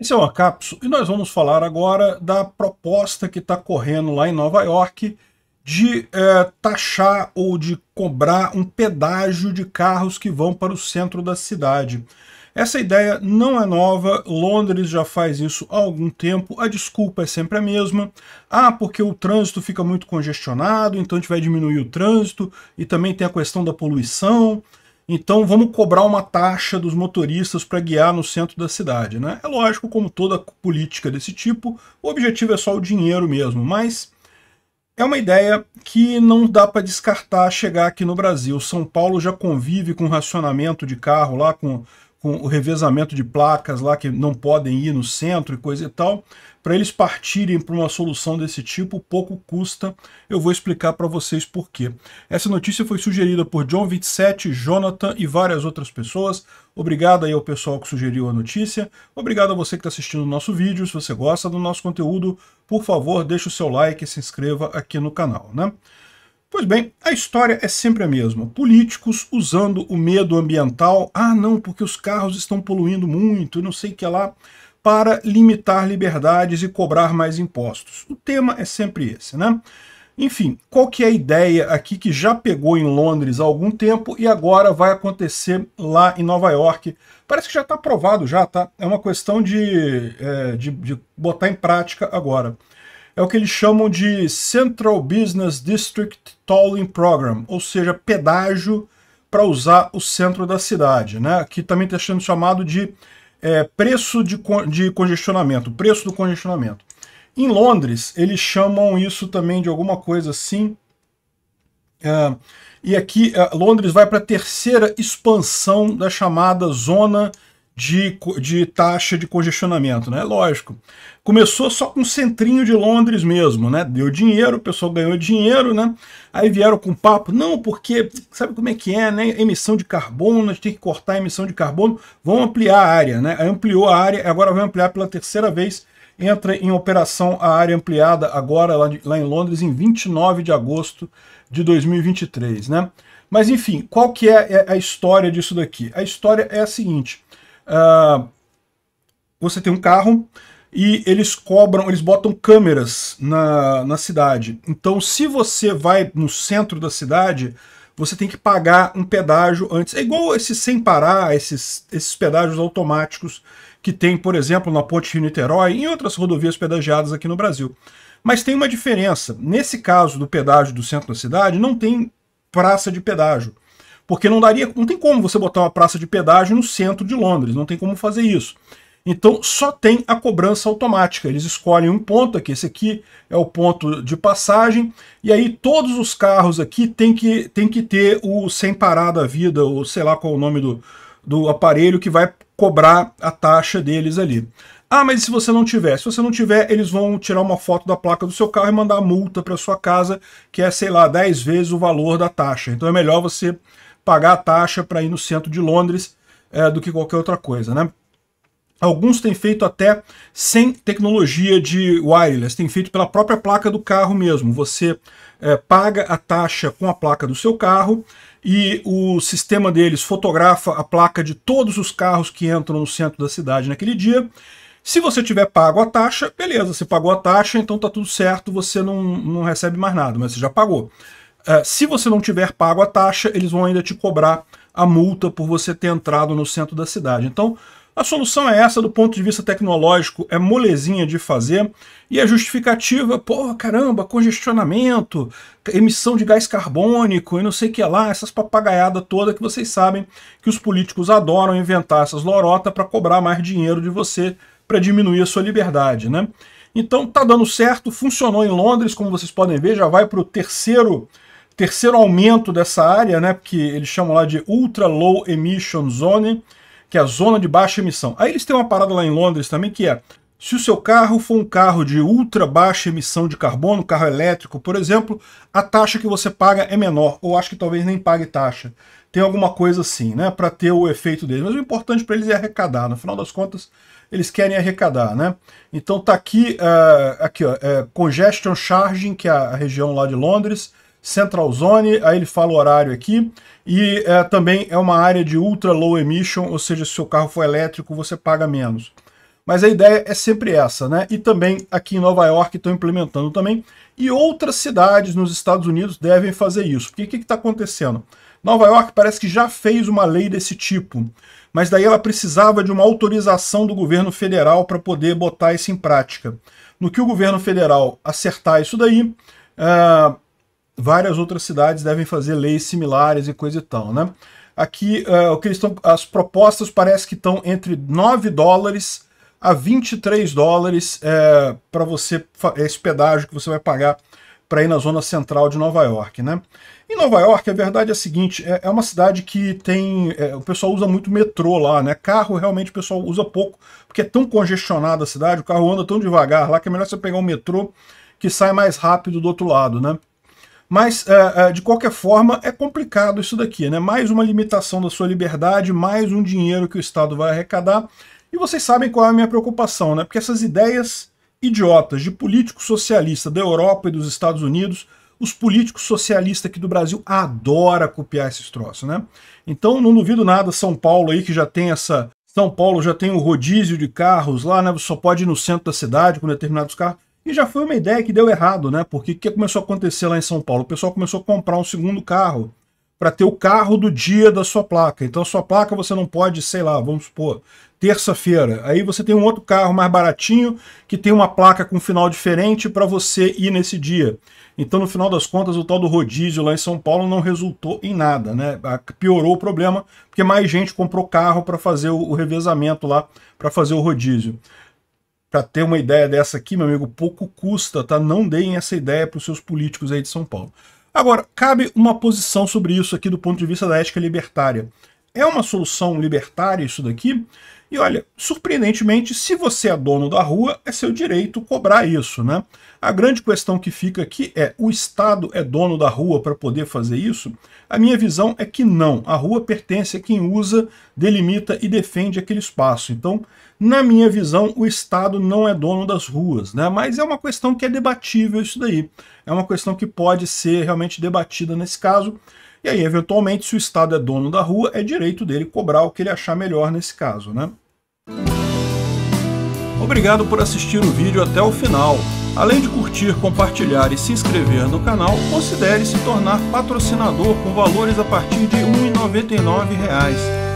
Esse é o Acapso e nós vamos falar agora da proposta que está correndo lá em Nova York de é, taxar ou de cobrar um pedágio de carros que vão para o centro da cidade. Essa ideia não é nova, Londres já faz isso há algum tempo, a desculpa é sempre a mesma. Ah, porque o trânsito fica muito congestionado, então a gente vai diminuir o trânsito, e também tem a questão da poluição. Então vamos cobrar uma taxa dos motoristas para guiar no centro da cidade. Né? É lógico, como toda política desse tipo, o objetivo é só o dinheiro mesmo, mas é uma ideia que não dá para descartar chegar aqui no Brasil. São Paulo já convive com racionamento de carro lá, com com o revezamento de placas lá que não podem ir no centro e coisa e tal, para eles partirem para uma solução desse tipo, pouco custa. Eu vou explicar para vocês por quê. Essa notícia foi sugerida por John 27, Jonathan e várias outras pessoas. Obrigado aí ao pessoal que sugeriu a notícia. Obrigado a você que está assistindo o nosso vídeo. Se você gosta do nosso conteúdo, por favor, deixe o seu like e se inscreva aqui no canal, né? Pois bem, a história é sempre a mesma. Políticos usando o medo ambiental, ah não, porque os carros estão poluindo muito, não sei o que lá, para limitar liberdades e cobrar mais impostos. O tema é sempre esse, né? Enfim, qual que é a ideia aqui que já pegou em Londres há algum tempo e agora vai acontecer lá em Nova York? Parece que já está aprovado já, tá? É uma questão de, é, de, de botar em prática agora é o que eles chamam de Central Business District Tolling Program, ou seja, pedágio para usar o centro da cidade, né? que também está sendo chamado de é, preço de, de congestionamento, preço do congestionamento. Em Londres, eles chamam isso também de alguma coisa assim. É, e aqui, é, Londres vai para a terceira expansão da chamada zona de, de taxa de congestionamento, né? Lógico. Começou só com o centrinho de Londres mesmo, né? Deu dinheiro, o pessoal ganhou dinheiro, né? Aí vieram com papo, não, porque sabe como é que é, né? Emissão de carbono, a gente tem que cortar a emissão de carbono, vão ampliar a área, né? ampliou a área, agora vai ampliar pela terceira vez, entra em operação a área ampliada agora lá, de, lá em Londres em 29 de agosto de 2023, né? Mas enfim, qual que é, é a história disso daqui? A história é a seguinte, uh, você tem um carro e eles cobram, eles botam câmeras na, na cidade. Então, se você vai no centro da cidade, você tem que pagar um pedágio antes. É igual esses sem parar, esses, esses pedágios automáticos que tem, por exemplo, na Ponte Rio-Niterói e em outras rodovias pedagiadas aqui no Brasil. Mas tem uma diferença. Nesse caso do pedágio do centro da cidade, não tem praça de pedágio. Porque não daria, não tem como você botar uma praça de pedágio no centro de Londres, não tem como fazer isso. Então só tem a cobrança automática. Eles escolhem um ponto aqui, esse aqui é o ponto de passagem, e aí todos os carros aqui tem que, tem que ter o sem parar da vida, ou sei lá qual é o nome do, do aparelho que vai cobrar a taxa deles ali. Ah, mas se você não tiver? Se você não tiver, eles vão tirar uma foto da placa do seu carro e mandar multa para sua casa, que é, sei lá, 10 vezes o valor da taxa. Então é melhor você pagar a taxa para ir no centro de Londres é, do que qualquer outra coisa, né? Alguns têm feito até sem tecnologia de wireless, têm feito pela própria placa do carro mesmo. Você é, paga a taxa com a placa do seu carro e o sistema deles fotografa a placa de todos os carros que entram no centro da cidade naquele dia. Se você tiver pago a taxa, beleza, você pagou a taxa, então tá tudo certo, você não, não recebe mais nada, mas você já pagou. Uh, se você não tiver pago a taxa, eles vão ainda te cobrar a multa por você ter entrado no centro da cidade. Então, a solução é essa do ponto de vista tecnológico, é molezinha de fazer e a é justificativa, pô, caramba, congestionamento, emissão de gás carbônico e não sei o que lá, essas papagaiadas toda que vocês sabem que os políticos adoram inventar essas lorotas para cobrar mais dinheiro de você para diminuir a sua liberdade, né? Então tá dando certo, funcionou em Londres, como vocês podem ver, já vai para o terceiro terceiro aumento dessa área, né, que eles chamam lá de Ultra Low Emission Zone, que é a zona de baixa emissão. Aí eles têm uma parada lá em Londres também que é, se o seu carro for um carro de ultra baixa emissão de carbono, carro elétrico, por exemplo, a taxa que você paga é menor, ou acho que talvez nem pague taxa. Tem alguma coisa assim, né, para ter o efeito dele. Mas o importante para eles é arrecadar, no final das contas, eles querem arrecadar, né? Então tá aqui, uh, aqui ó, é Congestion Charging, que é a região lá de Londres, Central Zone, aí ele fala o horário aqui, e é, também é uma área de ultra low emission, ou seja, se o seu carro for elétrico, você paga menos. Mas a ideia é sempre essa, né? E também aqui em Nova York estão implementando também, e outras cidades nos Estados Unidos devem fazer isso. Porque o que está acontecendo? Nova York parece que já fez uma lei desse tipo, mas daí ela precisava de uma autorização do governo federal para poder botar isso em prática. No que o governo federal acertar isso daí, uh, várias outras cidades devem fazer leis similares e coisa e tal, né? Aqui uh, o que eles estão, as propostas parece que estão entre 9 dólares a 23 dólares é, eh, para você esse pedágio que você vai pagar para ir na zona central de Nova York, né? Em Nova York, a verdade é a seguinte, é, é uma cidade que tem... É, o pessoal usa muito metrô lá, né? Carro, realmente, o pessoal usa pouco, porque é tão congestionada a cidade, o carro anda tão devagar lá, que é melhor você pegar um metrô que sai mais rápido do outro lado, né? Mas, uh, uh, de qualquer forma, é complicado isso daqui, né? Mais uma limitação da sua liberdade, mais um dinheiro que o Estado vai arrecadar. E vocês sabem qual é a minha preocupação, né? Porque essas ideias idiotas de político socialista da Europa e dos Estados Unidos, os políticos socialistas aqui do Brasil adora copiar esses troços, né? Então não duvido nada São Paulo aí que já tem essa São Paulo já tem o um rodízio de carros lá, né? Você só pode ir no centro da cidade com determinados carros. E já foi uma ideia que deu errado, né? Porque o que começou a acontecer lá em São Paulo? O pessoal começou a comprar um segundo carro para ter o carro do dia da sua placa. Então a sua placa você não pode, sei lá, vamos supor, terça-feira. Aí você tem um outro carro mais baratinho que tem uma placa com final diferente para você ir nesse dia. Então no final das contas o tal do rodízio lá em São Paulo não resultou em nada, né? Piorou o problema porque mais gente comprou carro para fazer o revezamento lá, para fazer o rodízio. Para ter uma ideia dessa aqui, meu amigo, pouco custa, tá? Não deem essa ideia para os seus políticos aí de São Paulo. Agora, cabe uma posição sobre isso aqui do ponto de vista da ética libertária. É uma solução libertária isso daqui? E olha, surpreendentemente, se você é dono da rua, é seu direito cobrar isso, né? A grande questão que fica aqui é, o Estado é dono da rua para poder fazer isso? A minha visão é que não. A rua pertence a quem usa, delimita e defende aquele espaço. Então, na minha visão, o Estado não é dono das ruas, né? Mas é uma questão que é debatível isso daí. É uma questão que pode ser realmente debatida nesse caso, e aí, eventualmente, se o Estado é dono da rua, é direito dele cobrar o que ele achar melhor nesse caso, né? Obrigado por assistir o vídeo até o final. Além de curtir, compartilhar e se inscrever no canal, considere se tornar patrocinador com valores a partir de R$ 1,99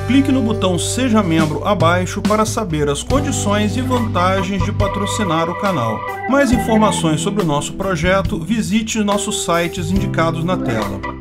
clique no botão Seja Membro abaixo para saber as condições e vantagens de patrocinar o canal. Mais informações sobre o nosso projeto, visite nossos sites indicados na tela.